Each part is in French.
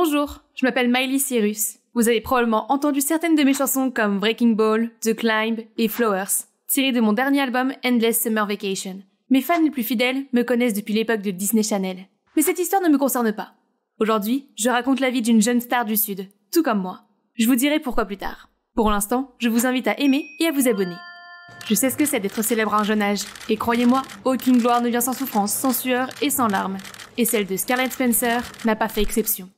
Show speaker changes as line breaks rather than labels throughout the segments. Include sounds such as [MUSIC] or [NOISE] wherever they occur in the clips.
Bonjour, je m'appelle Miley Cyrus. Vous avez probablement entendu certaines de mes chansons comme Breaking Ball, The Climb et Flowers, tirées de mon dernier album Endless Summer Vacation. Mes fans les plus fidèles me connaissent depuis l'époque de Disney Channel. Mais cette histoire ne me concerne pas. Aujourd'hui, je raconte la vie d'une jeune star du Sud, tout comme moi. Je vous dirai pourquoi plus tard. Pour l'instant, je vous invite à aimer et à vous abonner. Je sais ce que c'est d'être célèbre à un jeune âge, et croyez-moi, aucune gloire ne vient sans souffrance, sans sueur et sans larmes. Et celle de Scarlett Spencer n'a pas fait exception.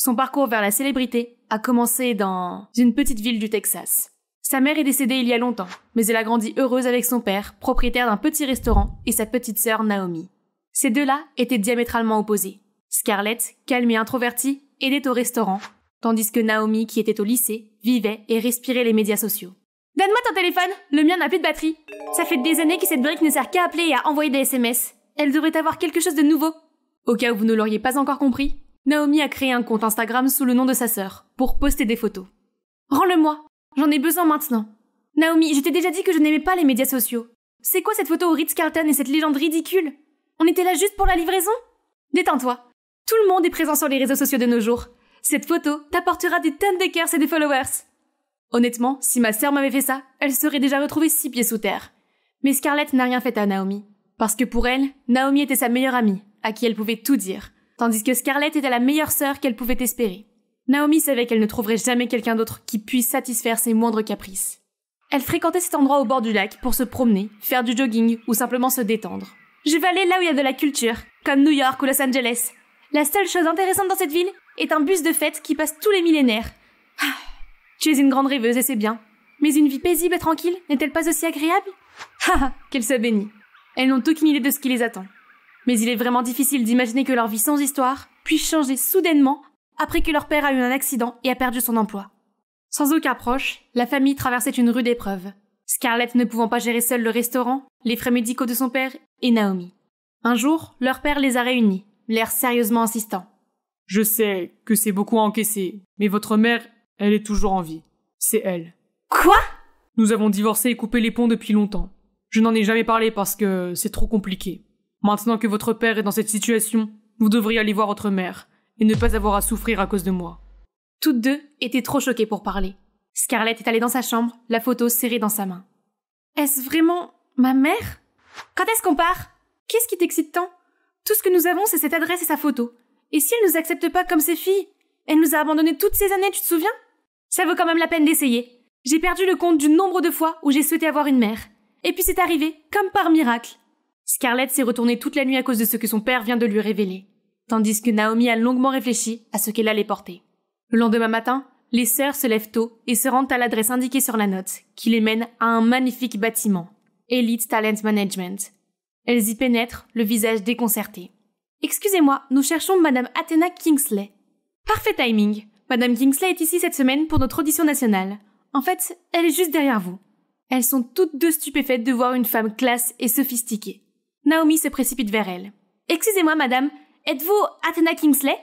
Son parcours vers la célébrité a commencé dans une petite ville du Texas. Sa mère est décédée il y a longtemps, mais elle a grandi heureuse avec son père, propriétaire d'un petit restaurant, et sa petite sœur Naomi. Ces deux-là étaient diamétralement opposés. Scarlett, calme et introvertie, aidait au restaurant, tandis que Naomi, qui était au lycée, vivait et respirait les médias sociaux. Donne-moi ton téléphone, le mien n'a plus de batterie. Ça fait des années que cette brique ne sert qu'à appeler et à envoyer des SMS. Elle devrait avoir quelque chose de nouveau. Au cas où vous ne l'auriez pas encore compris, Naomi a créé un compte Instagram sous le nom de sa sœur, pour poster des photos. Rends-le-moi J'en ai besoin maintenant Naomi, je t'ai déjà dit que je n'aimais pas les médias sociaux. C'est quoi cette photo au Ritz-Carlton et cette légende ridicule On était là juste pour la livraison Détends-toi Tout le monde est présent sur les réseaux sociaux de nos jours. Cette photo t'apportera des tonnes de et des followers Honnêtement, si ma sœur m'avait fait ça, elle serait déjà retrouvée six pieds sous terre. Mais Scarlett n'a rien fait à Naomi. Parce que pour elle, Naomi était sa meilleure amie, à qui elle pouvait tout dire tandis que Scarlett était la meilleure sœur qu'elle pouvait espérer. Naomi savait qu'elle ne trouverait jamais quelqu'un d'autre qui puisse satisfaire ses moindres caprices. Elle fréquentait cet endroit au bord du lac pour se promener, faire du jogging ou simplement se détendre. Je vais aller là où il y a de la culture, comme New York ou Los Angeles. La seule chose intéressante dans cette ville est un bus de fête qui passe tous les millénaires. Ah, tu es une grande rêveuse et c'est bien. Mais une vie paisible et tranquille n'est-elle pas aussi agréable Haha, ah, qu'elle soit bénie. Elles n'ont aucune idée de ce qui les attend. Mais il est vraiment difficile d'imaginer que leur vie sans histoire puisse changer soudainement après que leur père a eu un accident et a perdu son emploi. Sans aucun proche, la famille traversait une rude épreuve. Scarlett ne pouvant pas gérer seule le restaurant, les frais médicaux de son père et Naomi. Un jour, leur père les a réunis, l'air sérieusement insistant. Je sais que c'est beaucoup à encaisser, mais votre mère, elle est toujours en vie. C'est elle. Quoi Nous avons divorcé et coupé les ponts depuis longtemps. Je n'en ai jamais parlé parce que c'est trop compliqué. Maintenant que votre père est dans cette situation, vous devriez aller voir votre mère et ne pas avoir à souffrir à cause de moi. Toutes deux étaient trop choquées pour parler. Scarlett est allée dans sa chambre, la photo serrée dans sa main. Est-ce vraiment ma mère Quand est-ce qu'on part Qu'est-ce qui t'excite tant Tout ce que nous avons, c'est cette adresse et sa photo. Et si elle ne nous accepte pas comme ses filles Elle nous a abandonnées toutes ces années, tu te souviens Ça vaut quand même la peine d'essayer. J'ai perdu le compte du nombre de fois où j'ai souhaité avoir une mère. Et puis c'est arrivé, comme par miracle. Scarlett s'est retournée toute la nuit à cause de ce que son père vient de lui révéler, tandis que Naomi a longuement réfléchi à ce qu'elle allait porter. Le lendemain matin, les sœurs se lèvent tôt et se rendent à l'adresse indiquée sur la note, qui les mène à un magnifique bâtiment, Elite Talent Management. Elles y pénètrent, le visage déconcerté. Excusez-moi, nous cherchons Madame Athena Kingsley. Parfait timing. Madame Kingsley est ici cette semaine pour notre audition nationale. En fait, elle est juste derrière vous. Elles sont toutes deux stupéfaites de voir une femme classe et sophistiquée. Naomi se précipite vers elle. Excusez-moi, madame, êtes-vous Athena Kingsley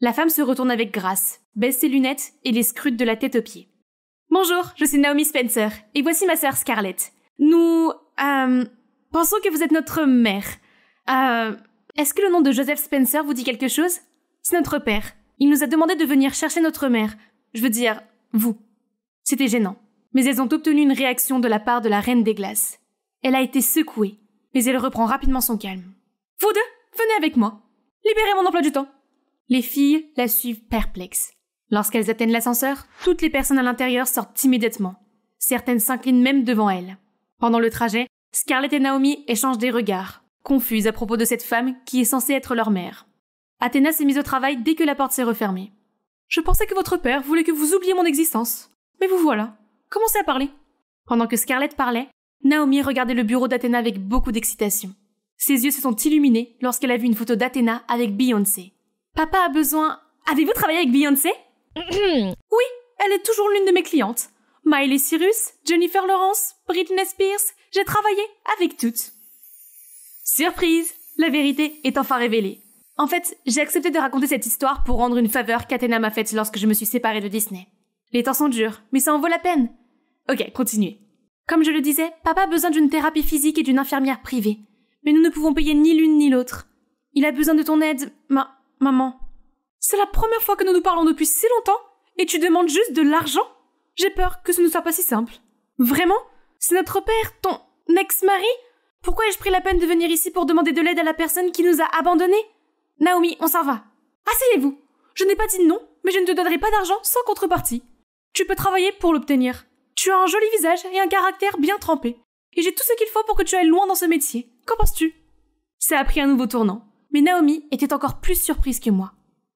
La femme se retourne avec grâce, baisse ses lunettes et les scrute de la tête aux pieds. Bonjour, je suis Naomi Spencer, et voici ma sœur Scarlett. Nous, euh, pensons que vous êtes notre mère. Euh, est-ce que le nom de Joseph Spencer vous dit quelque chose C'est notre père. Il nous a demandé de venir chercher notre mère. Je veux dire, vous. C'était gênant. Mais elles ont obtenu une réaction de la part de la Reine des Glaces. Elle a été secouée mais elle reprend rapidement son calme. Vous deux, venez avec moi. Libérez mon emploi du temps. Les filles la suivent perplexes. Lorsqu'elles atteignent l'ascenseur, toutes les personnes à l'intérieur sortent immédiatement. Certaines s'inclinent même devant elles. Pendant le trajet, Scarlett et Naomi échangent des regards, confuses à propos de cette femme qui est censée être leur mère. Athéna s'est mise au travail dès que la porte s'est refermée. Je pensais que votre père voulait que vous oubliez mon existence. Mais vous voilà. Commencez à parler. Pendant que Scarlett parlait, Naomi regardait le bureau d'Athéna avec beaucoup d'excitation. Ses yeux se sont illuminés lorsqu'elle a vu une photo d'Athéna avec Beyoncé. Papa a besoin. Avez-vous travaillé avec Beyoncé [CLEARS THROAT] Oui, elle est toujours l'une de mes clientes. Miley Cyrus, Jennifer Lawrence, Britney Spears, j'ai travaillé avec toutes. Surprise La vérité est enfin révélée. En fait, j'ai accepté de raconter cette histoire pour rendre une faveur qu'Athéna m'a faite lorsque je me suis séparée de Disney. Les temps sont durs, mais ça en vaut la peine. Ok, continuez. Comme je le disais, papa a besoin d'une thérapie physique et d'une infirmière privée. Mais nous ne pouvons payer ni l'une ni l'autre. Il a besoin de ton aide, ma maman. C'est la première fois que nous nous parlons depuis si longtemps, et tu demandes juste de l'argent J'ai peur que ce ne soit pas si simple. Vraiment C'est notre père, ton ex-mari Pourquoi ai-je pris la peine de venir ici pour demander de l'aide à la personne qui nous a abandonnés Naomi, on s'en va. Asseyez-vous. Je n'ai pas dit non, mais je ne te donnerai pas d'argent sans contrepartie. Tu peux travailler pour l'obtenir. Tu as un joli visage et un caractère bien trempé. Et j'ai tout ce qu'il faut pour que tu ailles loin dans ce métier. Qu'en penses-tu Ça a pris un nouveau tournant. Mais Naomi était encore plus surprise que moi.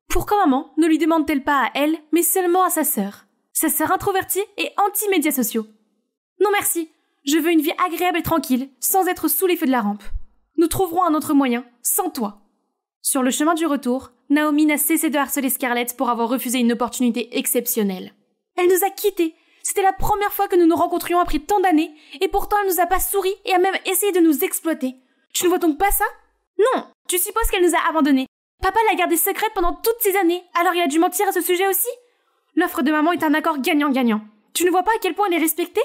Pourquoi maman ne lui demande-t-elle pas à elle, mais seulement à sa sœur Sa sœur introvertie et anti-médias sociaux. Non merci, je veux une vie agréable et tranquille, sans être sous les feux de la rampe. Nous trouverons un autre moyen, sans toi. Sur le chemin du retour, Naomi n'a cessé de harceler Scarlett pour avoir refusé une opportunité exceptionnelle. Elle nous a quittés c'était la première fois que nous nous rencontrions après tant d'années, et pourtant elle nous a pas souri et a même essayé de nous exploiter. Tu ne vois donc pas ça Non Tu supposes qu'elle nous a abandonnés. Papa l'a gardée secrète pendant toutes ces années, alors il a dû mentir à ce sujet aussi L'offre de maman est un accord gagnant-gagnant. Tu ne vois pas à quel point elle est respectée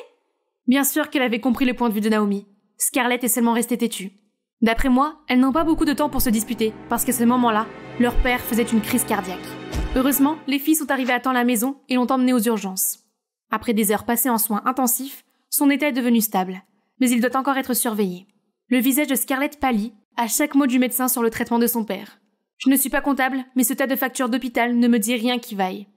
Bien sûr qu'elle avait compris le point de vue de Naomi. Scarlett est seulement restée têtue. D'après moi, elles n'ont pas beaucoup de temps pour se disputer, parce qu'à ce moment-là, leur père faisait une crise cardiaque. Heureusement, les filles sont arrivées à temps à la maison et l'ont emmenée aux urgences. Après des heures passées en soins intensifs, son état est devenu stable, mais il doit encore être surveillé. Le visage de Scarlett pâlit à chaque mot du médecin sur le traitement de son père. Je ne suis pas comptable, mais ce tas de factures d'hôpital ne me dit rien qui vaille.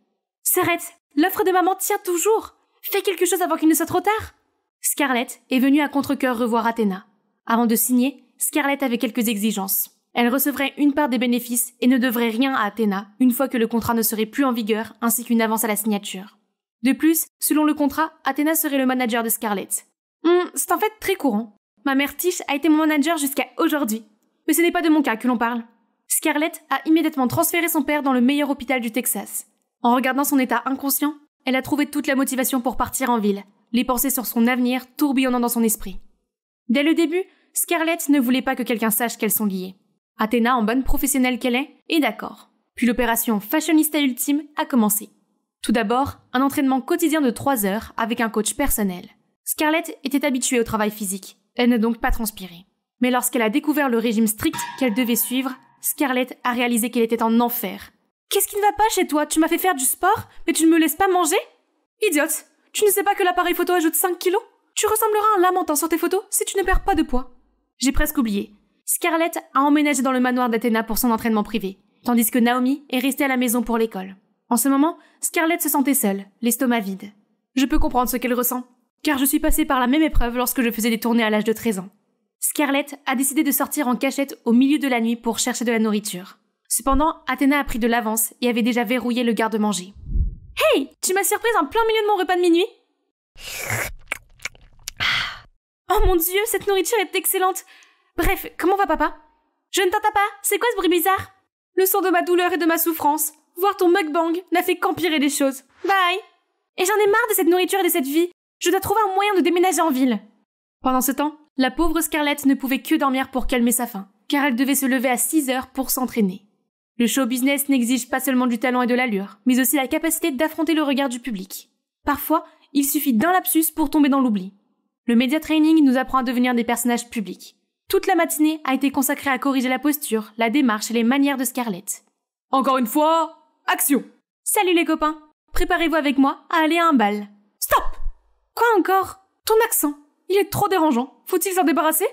S'arrête L'offre de maman tient toujours Fais quelque chose avant qu'il ne soit trop tard Scarlett est venue à contre-coeur revoir Athéna. Avant de signer, Scarlett avait quelques exigences. Elle recevrait une part des bénéfices et ne devrait rien à Athéna une fois que le contrat ne serait plus en vigueur ainsi qu'une avance à la signature. De plus, selon le contrat, Athéna serait le manager de Scarlett. Hmm, c'est en fait très courant. Ma mère Tish a été mon manager jusqu'à aujourd'hui. Mais ce n'est pas de mon cas que l'on parle. Scarlett a immédiatement transféré son père dans le meilleur hôpital du Texas. En regardant son état inconscient, elle a trouvé toute la motivation pour partir en ville, les pensées sur son avenir tourbillonnant dans son esprit. Dès le début, Scarlett ne voulait pas que quelqu'un sache qu'elles sont liées. Athéna, en bonne professionnelle qu'elle est, est d'accord. Puis l'opération Fashionista Ultime a commencé. Tout d'abord, un entraînement quotidien de 3 heures avec un coach personnel. Scarlett était habituée au travail physique, elle n'a donc pas transpiré. Mais lorsqu'elle a découvert le régime strict qu'elle devait suivre, Scarlett a réalisé qu'elle était en enfer. Qu'est-ce qui ne va pas chez toi Tu m'as fait faire du sport, mais tu ne me laisses pas manger Idiote Tu ne sais pas que l'appareil photo ajoute 5 kilos Tu ressembleras à un lamentant sur tes photos si tu ne perds pas de poids. J'ai presque oublié. Scarlett a emménagé dans le manoir d'Athéna pour son entraînement privé, tandis que Naomi est restée à la maison pour l'école. En ce moment, Scarlett se sentait seule, l'estomac vide. Je peux comprendre ce qu'elle ressent, car je suis passée par la même épreuve lorsque je faisais des tournées à l'âge de 13 ans. Scarlett a décidé de sortir en cachette au milieu de la nuit pour chercher de la nourriture. Cependant, Athéna a pris de l'avance et avait déjà verrouillé le garde-manger. Hey Tu m'as surprise en plein milieu de mon repas de minuit ah. Oh mon dieu, cette nourriture est excellente Bref, comment va papa Je ne t'entends pas, c'est quoi ce bruit bizarre Le son de ma douleur et de ma souffrance Voir ton mukbang n'a fait qu'empirer les choses. Bye Et j'en ai marre de cette nourriture et de cette vie. Je dois trouver un moyen de déménager en ville. Pendant ce temps, la pauvre Scarlett ne pouvait que dormir pour calmer sa faim, car elle devait se lever à 6 heures pour s'entraîner. Le show business n'exige pas seulement du talent et de l'allure, mais aussi la capacité d'affronter le regard du public. Parfois, il suffit d'un lapsus pour tomber dans l'oubli. Le media training nous apprend à devenir des personnages publics. Toute la matinée a été consacrée à corriger la posture, la démarche et les manières de Scarlett. Encore une fois, action Salut les copains Préparez-vous avec moi à aller à un bal. Stop Quoi encore Ton accent Il est trop dérangeant. Faut-il s'en débarrasser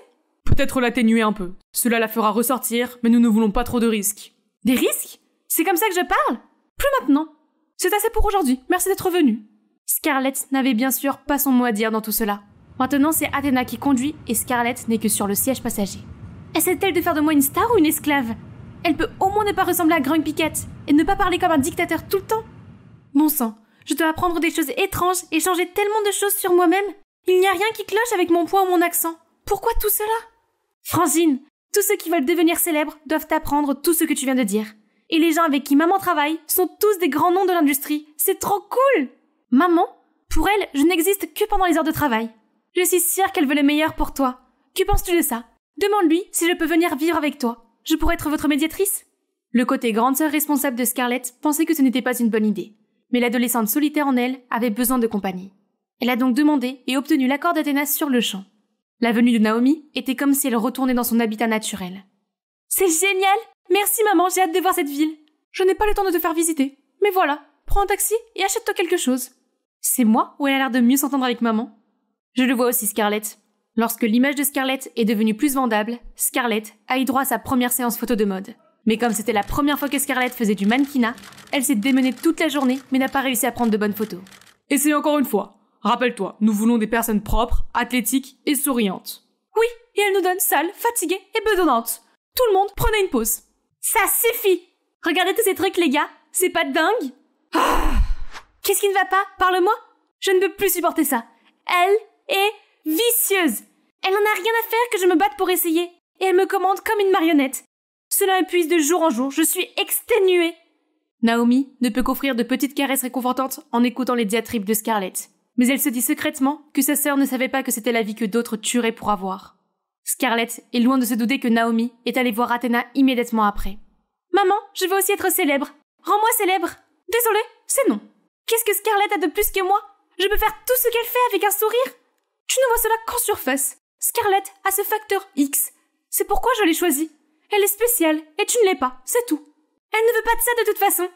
Peut-être l'atténuer un peu. Cela la fera ressortir, mais nous ne voulons pas trop de risques. Des risques C'est comme ça que je parle Plus maintenant C'est assez pour aujourd'hui, merci d'être venu. Scarlett n'avait bien sûr pas son mot à dire dans tout cela. Maintenant, c'est Athéna qui conduit et Scarlett n'est que sur le siège passager. Essaie-t-elle de faire de moi une star ou une esclave elle peut au moins ne pas ressembler à Grand Piquette et ne pas parler comme un dictateur tout le temps. Bon sang, je dois apprendre des choses étranges et changer tellement de choses sur moi-même. Il n'y a rien qui cloche avec mon poids ou mon accent. Pourquoi tout cela Francine, tous ceux qui veulent devenir célèbres doivent apprendre tout ce que tu viens de dire. Et les gens avec qui maman travaille sont tous des grands noms de l'industrie. C'est trop cool Maman, pour elle, je n'existe que pendant les heures de travail. Je suis sûre qu'elle veut le meilleur pour toi. Que penses-tu de ça Demande-lui si je peux venir vivre avec toi. Je pourrais être votre médiatrice Le côté grande sœur responsable de Scarlett pensait que ce n'était pas une bonne idée, mais l'adolescente solitaire en elle avait besoin de compagnie. Elle a donc demandé et obtenu l'accord d'Athéna sur le champ. La venue de Naomi était comme si elle retournait dans son habitat naturel. C'est génial Merci maman, j'ai hâte de voir cette ville. Je n'ai pas le temps de te faire visiter. Mais voilà, prends un taxi et achète-toi quelque chose. C'est moi ou elle a l'air de mieux s'entendre avec maman Je le vois aussi Scarlett. Lorsque l'image de Scarlett est devenue plus vendable, Scarlett a eu droit à sa première séance photo de mode. Mais comme c'était la première fois que Scarlett faisait du mannequinat, elle s'est démenée toute la journée mais n'a pas réussi à prendre de bonnes photos. Essaye encore une fois. Rappelle-toi, nous voulons des personnes propres, athlétiques et souriantes. Oui, et elle nous donne sale, fatiguée et bedonnante. Tout le monde, prenez une pause. Ça suffit Regardez tous ces trucs, les gars, c'est pas dingue ah, Qu'est-ce qui ne va pas Parle-moi Je ne peux plus supporter ça. Elle est vicieuse. Elle n'en a rien à faire que je me batte pour essayer, et elle me commande comme une marionnette. Cela m'épuise de jour en jour, je suis exténuée. Naomi ne peut qu'offrir de petites caresses réconfortantes en écoutant les diatribes de Scarlett, mais elle se dit secrètement que sa sœur ne savait pas que c'était la vie que d'autres tueraient pour avoir. Scarlett est loin de se douter que Naomi est allée voir Athéna immédiatement après. Maman, je veux aussi être célèbre. Rends-moi célèbre. Désolée, c'est non. Qu'est-ce que Scarlett a de plus que moi Je peux faire tout ce qu'elle fait avec un sourire tu ne vois cela qu'en surface. Scarlett a ce facteur X. C'est pourquoi je l'ai choisie. Elle est spéciale, et tu ne l'es pas, c'est tout. Elle ne veut pas de ça de toute façon.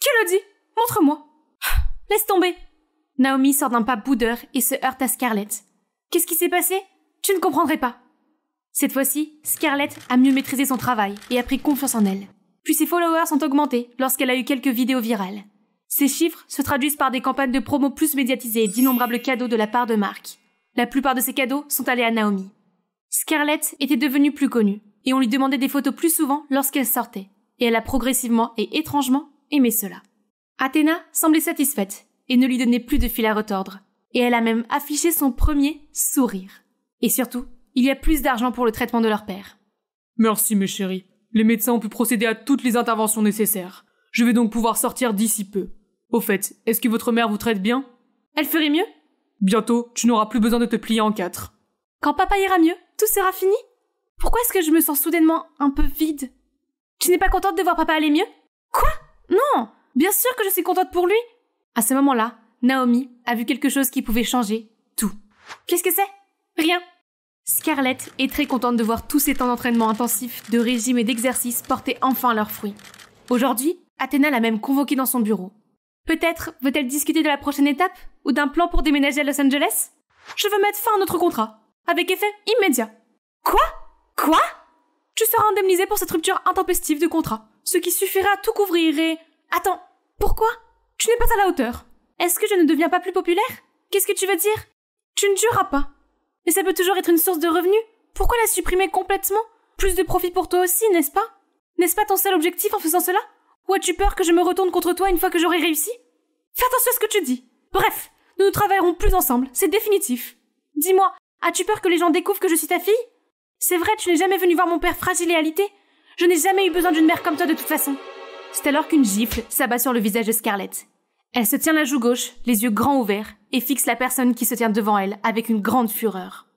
Tu le dis. Montre-moi. [SIGHS] Laisse tomber. Naomi sort d'un pas boudeur et se heurte à Scarlett. Qu'est-ce qui s'est passé Tu ne comprendrais pas. Cette fois-ci, Scarlett a mieux maîtrisé son travail et a pris confiance en elle. Puis ses followers sont augmentés lorsqu'elle a eu quelques vidéos virales. Ces chiffres se traduisent par des campagnes de promo plus médiatisées et d'innombrables cadeaux de la part de marques. La plupart de ces cadeaux sont allés à Naomi. Scarlett était devenue plus connue, et on lui demandait des photos plus souvent lorsqu'elle sortait, et elle a progressivement et étrangement aimé cela. Athéna semblait satisfaite, et ne lui donnait plus de fil à retordre, et elle a même affiché son premier sourire. Et surtout, il y a plus d'argent pour le traitement de leur père. Merci mes chéris, les médecins ont pu procéder à toutes les interventions nécessaires. Je vais donc pouvoir sortir d'ici peu. Au fait, est-ce que votre mère vous traite bien Elle ferait mieux Bientôt, tu n'auras plus besoin de te plier en quatre. Quand papa ira mieux, tout sera fini Pourquoi est-ce que je me sens soudainement un peu vide Tu n'es pas contente de voir papa aller mieux Quoi Non Bien sûr que je suis contente pour lui À ce moment-là, Naomi a vu quelque chose qui pouvait changer tout. Qu'est-ce que c'est Rien Scarlett est très contente de voir tous ces temps d'entraînement intensif, de régime et d'exercice porter enfin leurs fruits. Aujourd'hui, Athéna l'a même convoquée dans son bureau. Peut-être veut-elle discuter de la prochaine étape ou d'un plan pour déménager à Los Angeles Je veux mettre fin à notre contrat, avec effet immédiat. Quoi Quoi Tu seras indemnisé pour cette rupture intempestive de contrat, ce qui suffira à tout couvrir et... Attends, pourquoi Tu n'es pas à la hauteur. Est-ce que je ne deviens pas plus populaire Qu'est-ce que tu veux dire Tu ne dureras pas. Mais ça peut toujours être une source de revenus. Pourquoi la supprimer complètement Plus de profit pour toi aussi, n'est-ce pas N'est-ce pas ton seul objectif en faisant cela Ou as-tu peur que je me retourne contre toi une fois que j'aurai réussi Fais attention à ce que tu dis. Bref, nous ne travaillerons plus ensemble, c'est définitif. Dis-moi, as-tu peur que les gens découvrent que je suis ta fille C'est vrai, tu n'es jamais venu voir mon père fragile et alité Je n'ai jamais eu besoin d'une mère comme toi de toute façon. C'est alors qu'une gifle s'abat sur le visage de Scarlett. Elle se tient la joue gauche, les yeux grands ouverts, et fixe la personne qui se tient devant elle avec une grande fureur.